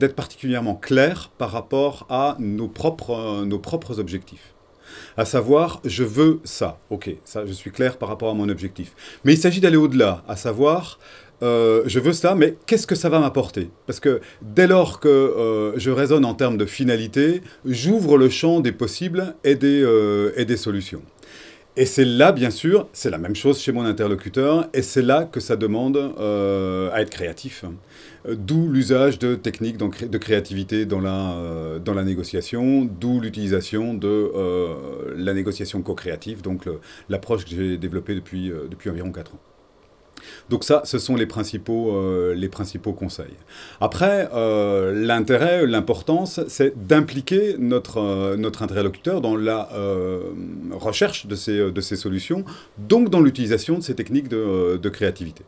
d'être particulièrement clair par rapport à euh, nos propres, objectifs. À savoir, je veux ça. Ok, ça, je suis clair par rapport à mon objectif. Mais il s'agit d'aller au-delà, à savoir, euh, je veux ça, mais qu'est-ce que ça va m'apporter Parce que dès lors que euh, je raisonne en termes de finalité, j'ouvre le champ des possibles et des solutions. Et c'est là, bien sûr, c'est la même chose chez mon interlocuteur, et c'est là que ça demande euh, à être créatif. D'où l'usage de techniques de créativité dans la, euh, dans la négociation, d'où l'utilisation de euh, la négociation co-créative, donc l'approche que j'ai développée depuis, depuis environ 4 ans. Donc ça, ce sont les principaux, euh, les principaux conseils. Après, euh, l'intérêt, l'importance, c'est d'impliquer notre, euh, notre interlocuteur dans la recherche de ces, de ces solutions, donc dans l'utilisation de ces techniques de, créativité.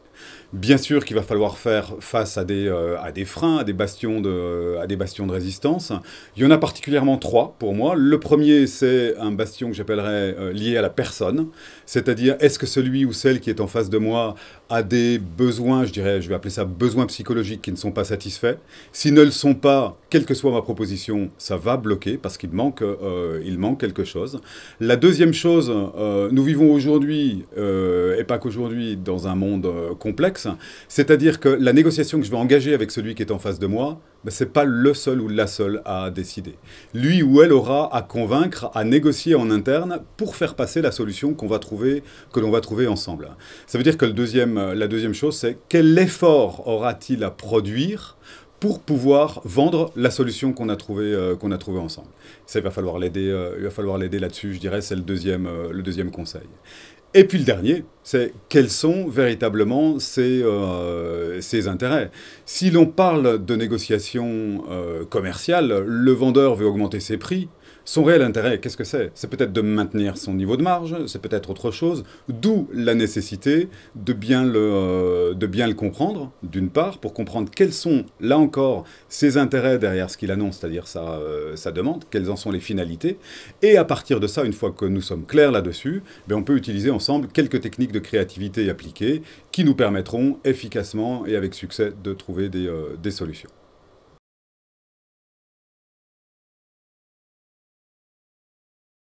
Bien sûr qu'il va falloir faire face à des, à des freins, à des, bastions de, à des bastions de résistance. Il y en a particulièrement trois pour moi. Le premier, c'est un bastion que j'appellerais lié à la personne, c'est-à-dire est-ce que celui ou celle qui est en face de moi à des besoins, je dirais, je vais appeler ça besoins psychologiques qui ne sont pas satisfaits. S'ils ne le sont pas, quelle que soit ma proposition, ça va bloquer parce qu'il manque, euh, il manque quelque chose. La deuxième chose, euh, nous vivons aujourd'hui, euh, et pas qu'aujourd'hui, dans un monde complexe, c'est-à-dire que la négociation que je vais engager avec celui qui est en face de moi, ben, c'est ce n'est pas le seul ou la seule à décider. Lui ou elle aura à convaincre, à négocier en interne pour faire passer la solution qu'on va trouver, que l'on va trouver ensemble. Ça veut dire que le deuxième euh, la deuxième chose, c'est quel effort aura-t-il à produire pour pouvoir vendre la solution qu'on a trouvée euh, qu'on trouvé ensemble. Ça, euh, il va falloir l'aider là-dessus, je dirais, c'est le deuxième, conseil. Et puis le dernier, c'est quels sont véritablement ses, ses intérêts. Si l'on parle de négociation commerciales, le vendeur veut augmenter ses prix, son réel intérêt, qu'est-ce que c'est C'est peut-être de maintenir son niveau de marge, c'est peut-être autre chose, d'où la nécessité euh, de bien le, comprendre, d'une part, pour comprendre quels sont, là encore, ses intérêts derrière ce qu'il annonce, c'est-à-dire sa, euh, demande, quelles en sont les finalités, et à partir de ça, une fois que nous sommes clairs là-dessus, ben, on peut utiliser ensemble quelques techniques de créativité appliquées qui nous permettront efficacement et avec succès de trouver des euh, solutions.